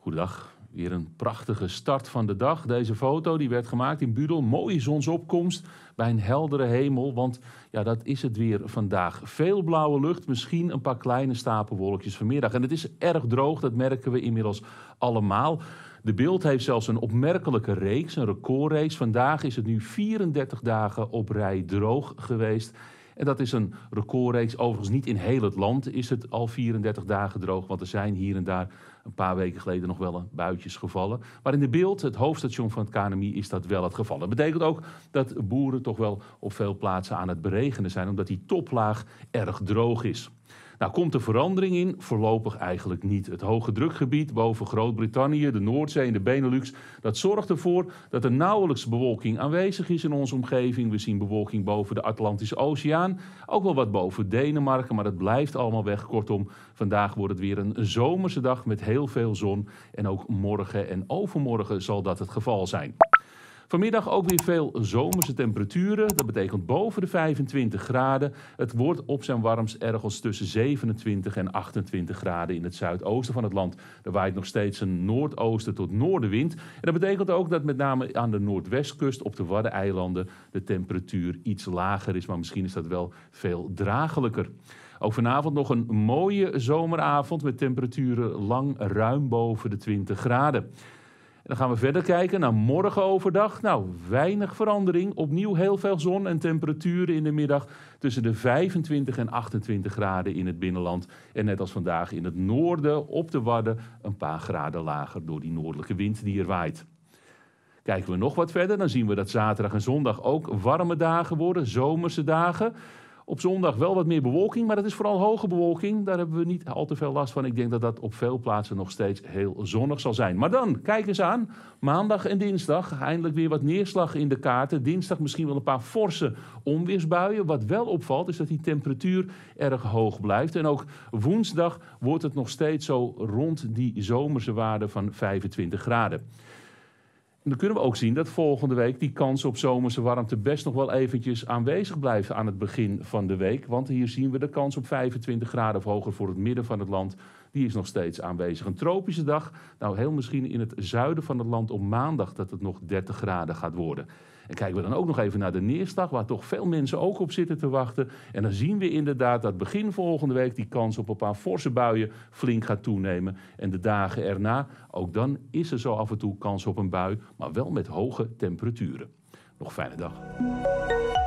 Goedendag. Weer een prachtige start van de dag. Deze foto die werd gemaakt in Budel. Mooie zonsopkomst bij een heldere hemel. Want ja, dat is het weer vandaag. Veel blauwe lucht, misschien een paar kleine stapelwolkjes vanmiddag. En het is erg droog, dat merken we inmiddels allemaal. De beeld heeft zelfs een opmerkelijke reeks, een recordreeks. Vandaag is het nu 34 dagen op rij droog geweest. En dat is een recordreeks. Overigens niet in heel het land is het al 34 dagen droog. Want er zijn hier en daar een paar weken geleden nog wel een buitjes gevallen. Maar in de beeld, het hoofdstation van het KNMI, is dat wel het geval. Dat betekent ook dat boeren toch wel op veel plaatsen aan het beregenen zijn. Omdat die toplaag erg droog is. Nou komt er verandering in? Voorlopig eigenlijk niet. Het hoge drukgebied boven Groot-Brittannië, de Noordzee en de Benelux, dat zorgt ervoor dat er nauwelijks bewolking aanwezig is in onze omgeving. We zien bewolking boven de Atlantische Oceaan, ook wel wat boven Denemarken, maar dat blijft allemaal weg. Kortom, vandaag wordt het weer een zomerse dag met heel veel zon en ook morgen en overmorgen zal dat het geval zijn. Vanmiddag ook weer veel zomerse temperaturen. Dat betekent boven de 25 graden. Het wordt op zijn warmst ergens tussen 27 en 28 graden in het zuidoosten van het land. Er waait nog steeds een noordoosten tot noordenwind. En dat betekent ook dat met name aan de noordwestkust op de Waddeneilanden de temperatuur iets lager is. Maar misschien is dat wel veel draaglijker. Ook vanavond nog een mooie zomeravond met temperaturen lang ruim boven de 20 graden. Dan gaan we verder kijken naar morgen overdag. Nou, weinig verandering. Opnieuw heel veel zon en temperaturen in de middag tussen de 25 en 28 graden in het binnenland. En net als vandaag in het noorden op de Wadden een paar graden lager door die noordelijke wind die er waait. Kijken we nog wat verder, dan zien we dat zaterdag en zondag ook warme dagen worden, zomerse dagen. Op zondag wel wat meer bewolking, maar dat is vooral hoge bewolking. Daar hebben we niet al te veel last van. Ik denk dat dat op veel plaatsen nog steeds heel zonnig zal zijn. Maar dan, kijk eens aan. Maandag en dinsdag eindelijk weer wat neerslag in de kaarten. Dinsdag misschien wel een paar forse onweersbuien. Wat wel opvalt is dat die temperatuur erg hoog blijft. En ook woensdag wordt het nog steeds zo rond die zomerse waarde van 25 graden dan kunnen we ook zien dat volgende week die kans op zomerse warmte best nog wel eventjes aanwezig blijft aan het begin van de week. Want hier zien we de kans op 25 graden of hoger voor het midden van het land die is nog steeds aanwezig. Een tropische dag, nou heel misschien in het zuiden van het land op maandag dat het nog 30 graden gaat worden. En kijken we dan ook nog even naar de neerslag, waar toch veel mensen ook op zitten te wachten. En dan zien we inderdaad dat begin volgende week die kans op een paar forse buien flink gaat toenemen. En de dagen erna, ook dan is er zo af en toe kans op een bui, maar wel met hoge temperaturen. Nog fijne dag.